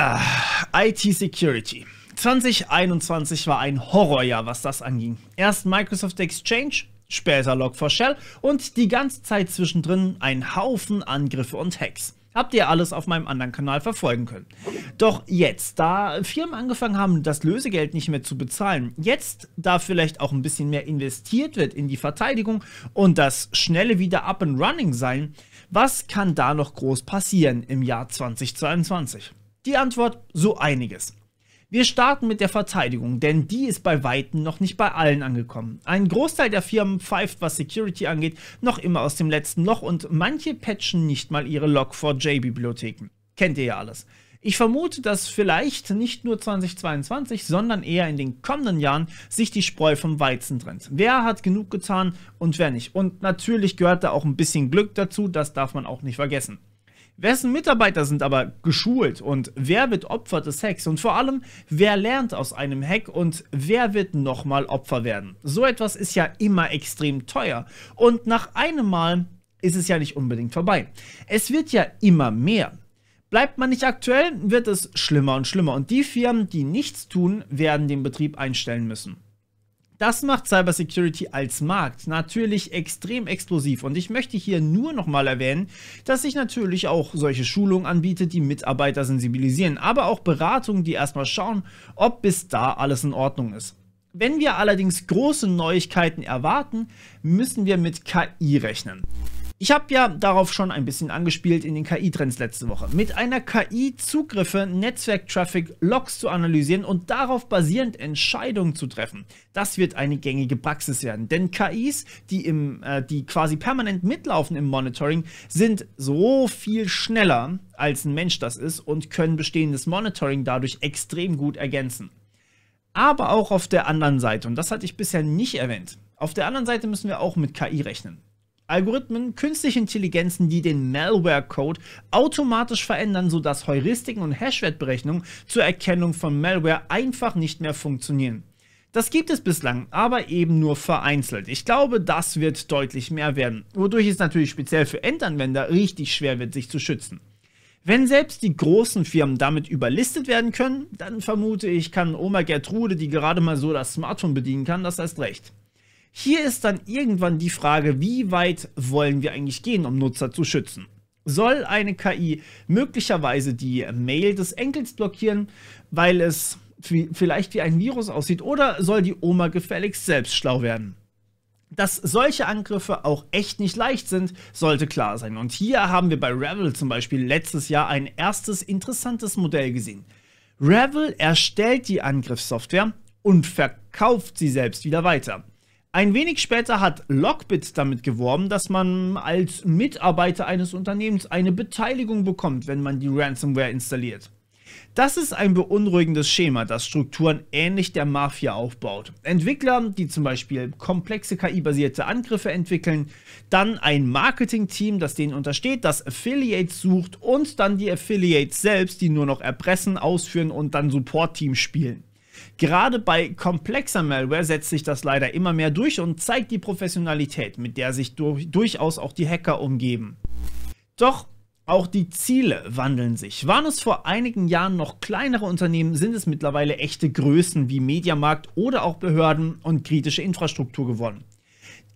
Ah, IT Security. 2021 war ein Horrorjahr, was das anging. Erst Microsoft Exchange, später Log4Shell und die ganze Zeit zwischendrin ein Haufen Angriffe und Hacks. Habt ihr alles auf meinem anderen Kanal verfolgen können. Doch jetzt, da Firmen angefangen haben, das Lösegeld nicht mehr zu bezahlen, jetzt, da vielleicht auch ein bisschen mehr investiert wird in die Verteidigung und das schnelle wieder up and running sein, was kann da noch groß passieren im Jahr 2022? Die Antwort so einiges. Wir starten mit der Verteidigung, denn die ist bei Weitem noch nicht bei allen angekommen. Ein Großteil der Firmen pfeift, was Security angeht, noch immer aus dem letzten Loch und manche patchen nicht mal ihre Log4j-Bibliotheken. Kennt ihr ja alles. Ich vermute, dass vielleicht nicht nur 2022, sondern eher in den kommenden Jahren sich die Spreu vom Weizen trennt. Wer hat genug getan und wer nicht? Und natürlich gehört da auch ein bisschen Glück dazu, das darf man auch nicht vergessen. Wessen Mitarbeiter sind aber geschult und wer wird Opfer des Hacks und vor allem, wer lernt aus einem Hack und wer wird nochmal Opfer werden? So etwas ist ja immer extrem teuer und nach einem Mal ist es ja nicht unbedingt vorbei. Es wird ja immer mehr. Bleibt man nicht aktuell, wird es schlimmer und schlimmer und die Firmen, die nichts tun, werden den Betrieb einstellen müssen. Das macht Cybersecurity als Markt natürlich extrem explosiv und ich möchte hier nur nochmal erwähnen, dass sich natürlich auch solche Schulungen anbietet, die Mitarbeiter sensibilisieren, aber auch Beratungen, die erstmal schauen, ob bis da alles in Ordnung ist. Wenn wir allerdings große Neuigkeiten erwarten, müssen wir mit KI rechnen. Ich habe ja darauf schon ein bisschen angespielt in den KI-Trends letzte Woche. Mit einer KI Zugriffe, Netzwerktraffic, Logs zu analysieren und darauf basierend Entscheidungen zu treffen. Das wird eine gängige Praxis werden, denn KIs, die, im, äh, die quasi permanent mitlaufen im Monitoring, sind so viel schneller, als ein Mensch das ist und können bestehendes Monitoring dadurch extrem gut ergänzen. Aber auch auf der anderen Seite, und das hatte ich bisher nicht erwähnt, auf der anderen Seite müssen wir auch mit KI rechnen. Algorithmen, künstliche Intelligenzen, die den Malware-Code automatisch verändern, sodass Heuristiken und Hashwertberechnungen zur Erkennung von Malware einfach nicht mehr funktionieren. Das gibt es bislang, aber eben nur vereinzelt. Ich glaube, das wird deutlich mehr werden, wodurch es natürlich speziell für Endanwender richtig schwer wird, sich zu schützen. Wenn selbst die großen Firmen damit überlistet werden können, dann vermute ich, kann Oma Gertrude, die gerade mal so das Smartphone bedienen kann, das erst recht. Hier ist dann irgendwann die Frage, wie weit wollen wir eigentlich gehen, um Nutzer zu schützen? Soll eine KI möglicherweise die Mail des Enkels blockieren, weil es vielleicht wie ein Virus aussieht, oder soll die Oma gefälligst selbst schlau werden? Dass solche Angriffe auch echt nicht leicht sind, sollte klar sein. Und hier haben wir bei Revel zum Beispiel letztes Jahr ein erstes interessantes Modell gesehen. Revel erstellt die Angriffssoftware und verkauft sie selbst wieder weiter. Ein wenig später hat Lockbit damit geworben, dass man als Mitarbeiter eines Unternehmens eine Beteiligung bekommt, wenn man die Ransomware installiert. Das ist ein beunruhigendes Schema, das Strukturen ähnlich der Mafia aufbaut. Entwickler, die zum Beispiel komplexe KI-basierte Angriffe entwickeln, dann ein Marketing-Team, das denen untersteht, das Affiliates sucht und dann die Affiliates selbst, die nur noch erpressen, ausführen und dann Support-Team spielen. Gerade bei komplexer Malware setzt sich das leider immer mehr durch und zeigt die Professionalität, mit der sich durch, durchaus auch die Hacker umgeben. Doch auch die Ziele wandeln sich. Waren es vor einigen Jahren noch kleinere Unternehmen, sind es mittlerweile echte Größen wie Mediamarkt oder auch Behörden und kritische Infrastruktur geworden.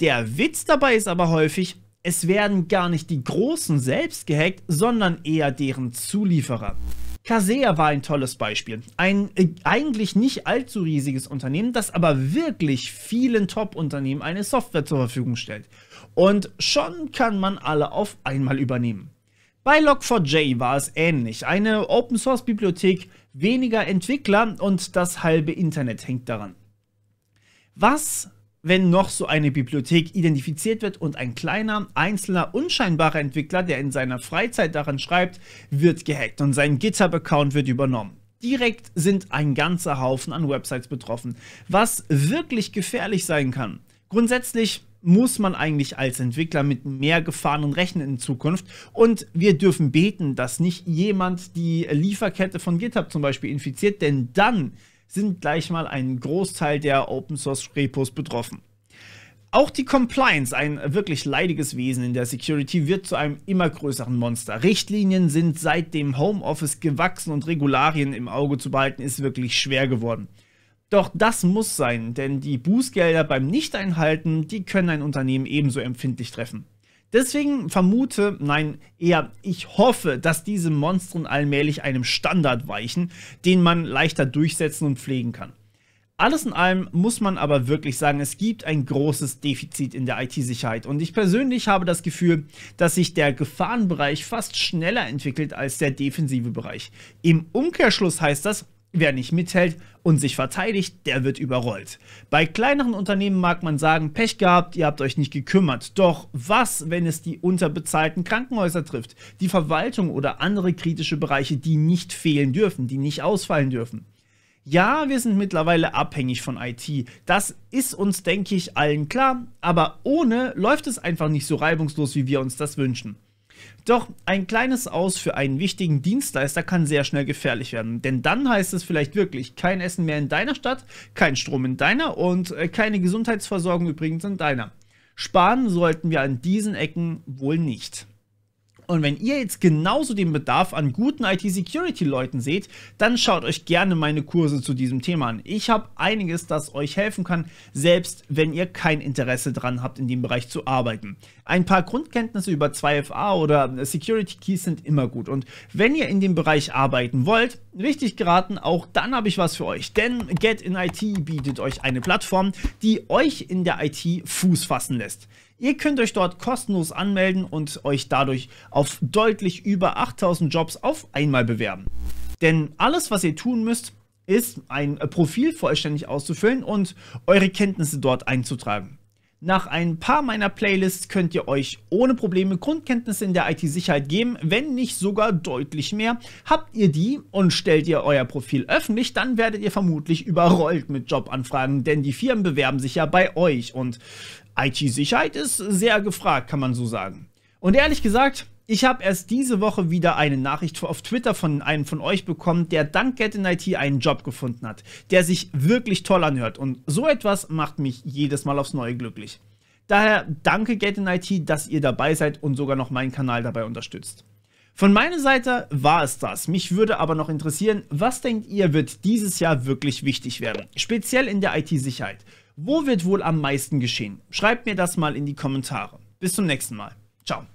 Der Witz dabei ist aber häufig, es werden gar nicht die Großen selbst gehackt, sondern eher deren Zulieferer. Kasea war ein tolles Beispiel. Ein äh, eigentlich nicht allzu riesiges Unternehmen, das aber wirklich vielen Top-Unternehmen eine Software zur Verfügung stellt. Und schon kann man alle auf einmal übernehmen. Bei Log4j war es ähnlich. Eine Open-Source-Bibliothek, weniger Entwickler und das halbe Internet hängt daran. Was wenn noch so eine Bibliothek identifiziert wird und ein kleiner, einzelner, unscheinbarer Entwickler, der in seiner Freizeit daran schreibt, wird gehackt und sein GitHub-Account wird übernommen. Direkt sind ein ganzer Haufen an Websites betroffen, was wirklich gefährlich sein kann. Grundsätzlich muss man eigentlich als Entwickler mit mehr Gefahren rechnen in Zukunft. Und wir dürfen beten, dass nicht jemand die Lieferkette von GitHub zum Beispiel infiziert, denn dann sind gleich mal ein Großteil der Open Source Repos betroffen. Auch die Compliance, ein wirklich leidiges Wesen in der Security, wird zu einem immer größeren Monster. Richtlinien sind seit dem Homeoffice gewachsen und Regularien im Auge zu behalten ist wirklich schwer geworden. Doch das muss sein, denn die Bußgelder beim Nichteinhalten, die können ein Unternehmen ebenso empfindlich treffen. Deswegen vermute, nein, eher ich hoffe, dass diese Monstren allmählich einem Standard weichen, den man leichter durchsetzen und pflegen kann. Alles in allem muss man aber wirklich sagen, es gibt ein großes Defizit in der IT-Sicherheit und ich persönlich habe das Gefühl, dass sich der Gefahrenbereich fast schneller entwickelt als der defensive Bereich. Im Umkehrschluss heißt das, Wer nicht mithält und sich verteidigt, der wird überrollt. Bei kleineren Unternehmen mag man sagen, Pech gehabt, ihr habt euch nicht gekümmert. Doch was, wenn es die unterbezahlten Krankenhäuser trifft, die Verwaltung oder andere kritische Bereiche, die nicht fehlen dürfen, die nicht ausfallen dürfen? Ja, wir sind mittlerweile abhängig von IT. Das ist uns, denke ich, allen klar, aber ohne läuft es einfach nicht so reibungslos, wie wir uns das wünschen. Doch ein kleines Aus für einen wichtigen Dienstleister kann sehr schnell gefährlich werden. Denn dann heißt es vielleicht wirklich kein Essen mehr in deiner Stadt, kein Strom in deiner und äh, keine Gesundheitsversorgung übrigens in deiner. Sparen sollten wir an diesen Ecken wohl nicht. Und wenn ihr jetzt genauso den Bedarf an guten IT-Security-Leuten seht, dann schaut euch gerne meine Kurse zu diesem Thema an. Ich habe einiges, das euch helfen kann, selbst wenn ihr kein Interesse dran habt, in dem Bereich zu arbeiten. Ein paar Grundkenntnisse über 2FA oder Security Keys sind immer gut. Und wenn ihr in dem Bereich arbeiten wollt, richtig geraten, auch dann habe ich was für euch. Denn Get in IT bietet euch eine Plattform, die euch in der IT Fuß fassen lässt. Ihr könnt euch dort kostenlos anmelden und euch dadurch auf deutlich über 8000 Jobs auf einmal bewerben. Denn alles, was ihr tun müsst, ist, ein Profil vollständig auszufüllen und eure Kenntnisse dort einzutragen. Nach ein paar meiner Playlists könnt ihr euch ohne Probleme Grundkenntnisse in der IT-Sicherheit geben, wenn nicht sogar deutlich mehr. Habt ihr die und stellt ihr euer Profil öffentlich, dann werdet ihr vermutlich überrollt mit Jobanfragen, denn die Firmen bewerben sich ja bei euch und IT-Sicherheit ist sehr gefragt, kann man so sagen. Und ehrlich gesagt, ich habe erst diese Woche wieder eine Nachricht auf Twitter von einem von euch bekommen, der dank Get in IT einen Job gefunden hat, der sich wirklich toll anhört. Und so etwas macht mich jedes Mal aufs Neue glücklich. Daher danke Get in IT, dass ihr dabei seid und sogar noch meinen Kanal dabei unterstützt. Von meiner Seite war es das. Mich würde aber noch interessieren, was denkt ihr, wird dieses Jahr wirklich wichtig werden? Speziell in der IT-Sicherheit. Wo wird wohl am meisten geschehen? Schreibt mir das mal in die Kommentare. Bis zum nächsten Mal. Ciao.